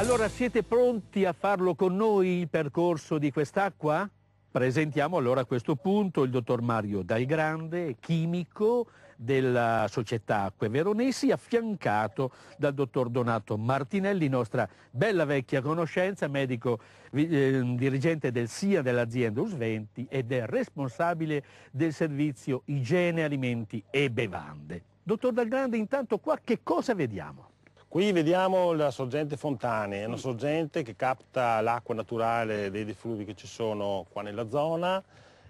Allora siete pronti a farlo con noi il percorso di quest'acqua? Presentiamo allora a questo punto il dottor Mario Dalgrande, chimico della società Acque Veronesi, affiancato dal dottor Donato Martinelli, nostra bella vecchia conoscenza, medico eh, dirigente del SIA dell'azienda Usventi ed è responsabile del servizio igiene, alimenti e bevande. Dottor Dalgrande, intanto qua che cosa vediamo? Qui vediamo la sorgente Fontane, è una sorgente che capta l'acqua naturale dei defluvi che ci sono qua nella zona,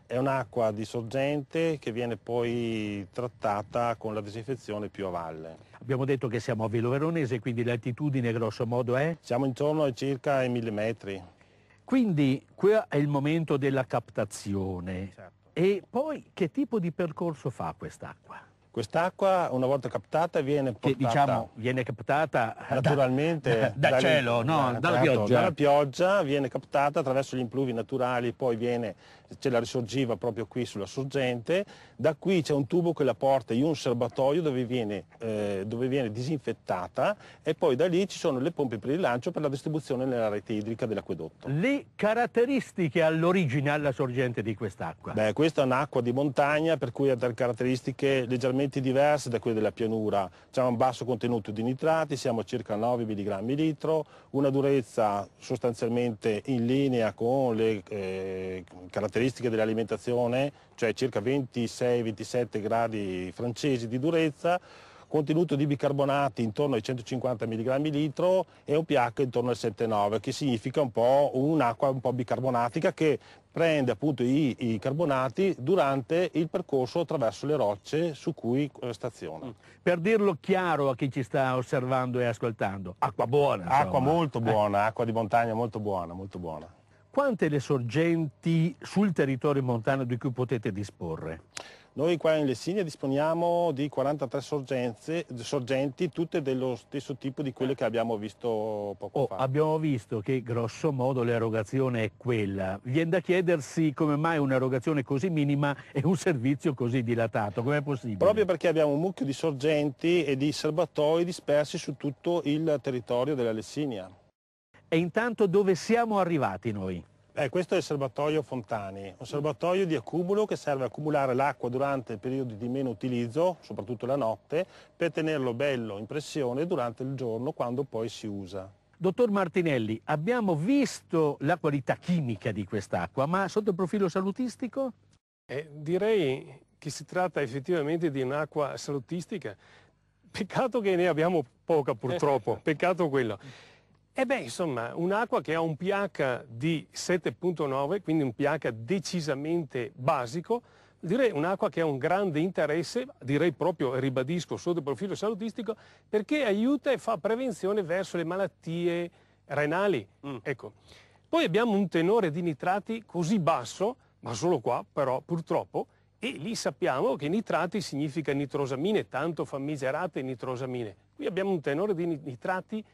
è un'acqua di sorgente che viene poi trattata con la disinfezione più a valle. Abbiamo detto che siamo a Velo Veronese, quindi l'altitudine grosso modo è? Siamo intorno ai circa ai mille metri. Quindi qui è il momento della captazione. Certo. E poi che tipo di percorso fa quest'acqua? Quest'acqua una volta captata viene portata, che, diciamo, viene captata naturalmente da, da cielo, no? da, dalla, certo, pioggia. dalla pioggia, viene captata attraverso gli impluvi naturali, poi viene, c'è la risorgiva proprio qui sulla sorgente, da qui c'è un tubo che la porta in un serbatoio dove viene, eh, dove viene disinfettata e poi da lì ci sono le pompe per il lancio per la distribuzione nella rete idrica dell'acquedotto. Le caratteristiche all'origine, alla sorgente di quest'acqua? Beh, questa è un'acqua di montagna per cui ha delle caratteristiche leggermente ambienti diversi da quelle della pianura. C'è un basso contenuto di nitrati, siamo a circa 9 mg litro, una durezza sostanzialmente in linea con le eh, caratteristiche dell'alimentazione, cioè circa 26-27 gradi francesi di durezza, contenuto di bicarbonati intorno ai 150 mg litro e OPH intorno al 7,9, che significa un po' un'acqua un po' bicarbonatica che prende appunto i, i, carbonati durante il percorso attraverso le rocce su cui eh, staziona. Mm. Per dirlo chiaro a chi ci sta osservando e ascoltando, acqua buona. Insomma. Acqua molto eh. buona, eh. acqua di montagna molto buona, molto buona. Quante le sorgenti sul territorio montano di cui potete disporre? Noi qua in Lessinia disponiamo di 43 sorgenze, sorgenti, tutte dello stesso tipo di quelle che abbiamo visto poco oh, fa. Abbiamo visto che grosso modo l'erogazione è quella. Viene da chiedersi come mai un'erogazione così minima e un servizio così dilatato, com'è possibile? Proprio perché abbiamo un mucchio di sorgenti e di serbatoi dispersi su tutto il territorio della Lessinia. E intanto dove siamo arrivati noi? Eh, questo è il serbatoio Fontani, un serbatoio di accumulo che serve a accumulare l'acqua durante i periodi di meno utilizzo, soprattutto la notte, per tenerlo bello in pressione durante il giorno quando poi si usa. Dottor Martinelli, abbiamo visto la qualità chimica di quest'acqua, ma sotto il profilo salutistico? Eh, direi che si tratta effettivamente di un'acqua salutistica. Peccato che ne abbiamo poca purtroppo, peccato quello. E eh beh, insomma, un'acqua che ha un pH di 7.9, quindi un pH decisamente basico, direi un'acqua che ha un grande interesse, direi proprio, ribadisco, sotto il profilo salutistico, perché aiuta e fa prevenzione verso le malattie renali. Mm. Ecco. Poi abbiamo un tenore di nitrati così basso, ma solo qua però purtroppo, e lì sappiamo che nitrati significa nitrosamine, tanto famigerate nitrosamine. Qui abbiamo un tenore di nitrati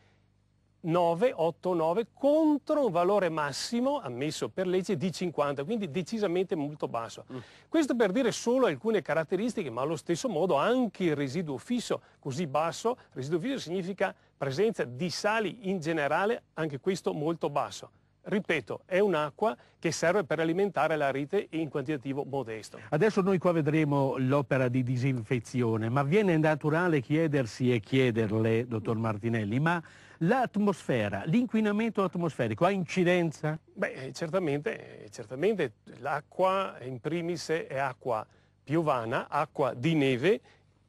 989 contro un valore massimo ammesso per legge di 50, quindi decisamente molto basso. Mm. Questo per dire solo alcune caratteristiche, ma allo stesso modo anche il residuo fisso così basso, residuo fisso significa presenza di sali in generale, anche questo molto basso ripeto, è un'acqua che serve per alimentare la rete in quantitativo modesto. Adesso noi qua vedremo l'opera di disinfezione, ma viene naturale chiedersi e chiederle, dottor Martinelli, ma l'atmosfera, l'inquinamento atmosferico ha incidenza? Beh, eh, certamente, eh, certamente l'acqua in primis è acqua piovana, acqua di neve,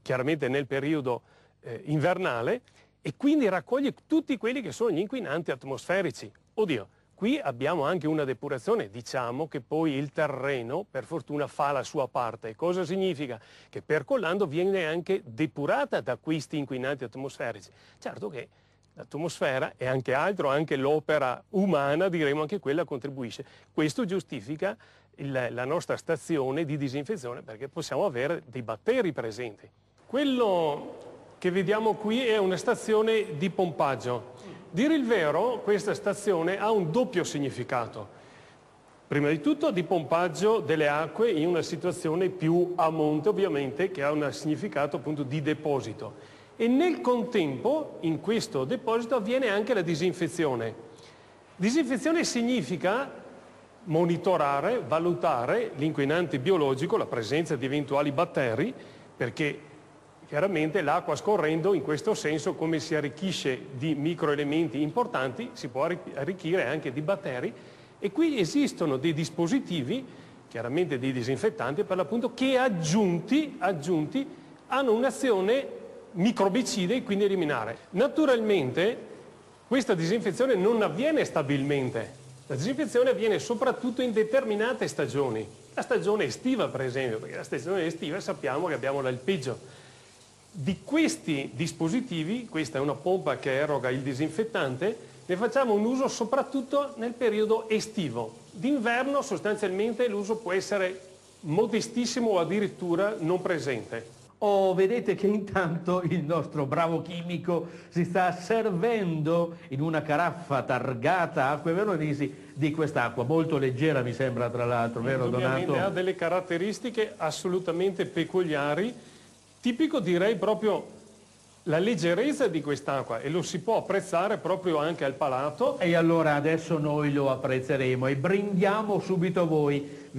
chiaramente nel periodo eh, invernale, e quindi raccoglie tutti quelli che sono gli inquinanti atmosferici. Oddio, Qui abbiamo anche una depurazione, diciamo che poi il terreno per fortuna fa la sua parte. Cosa significa? Che percollando viene anche depurata da questi inquinanti atmosferici. Certo che l'atmosfera e anche altro, anche l'opera umana, diremo anche quella contribuisce. Questo giustifica il, la nostra stazione di disinfezione perché possiamo avere dei batteri presenti. Quello che vediamo qui è una stazione di pompaggio Dire il vero, questa stazione ha un doppio significato. Prima di tutto di pompaggio delle acque in una situazione più a monte ovviamente che ha un significato appunto di deposito e nel contempo in questo deposito avviene anche la disinfezione. Disinfezione significa monitorare, valutare l'inquinante biologico, la presenza di eventuali batteri, perché Chiaramente l'acqua scorrendo in questo senso come si arricchisce di microelementi importanti si può arricchire anche di batteri e qui esistono dei dispositivi, chiaramente dei disinfettanti per l'appunto, che aggiunti, aggiunti hanno un'azione microbicide e quindi eliminare. Naturalmente questa disinfezione non avviene stabilmente, la disinfezione avviene soprattutto in determinate stagioni, la stagione estiva per esempio, perché la stagione estiva sappiamo che abbiamo l'alpeggio, di questi dispositivi, questa è una pompa che eroga il disinfettante, ne facciamo un uso soprattutto nel periodo estivo. D'inverno sostanzialmente l'uso può essere modestissimo o addirittura non presente. Oh, vedete che intanto il nostro bravo chimico si sta servendo in una caraffa targata acque veronesi di quest'acqua, molto leggera mi sembra tra l'altro, vero Donato? Ha delle caratteristiche assolutamente peculiari Tipico direi proprio la leggerezza di quest'acqua e lo si può apprezzare proprio anche al palato. E allora adesso noi lo apprezzeremo e brindiamo subito voi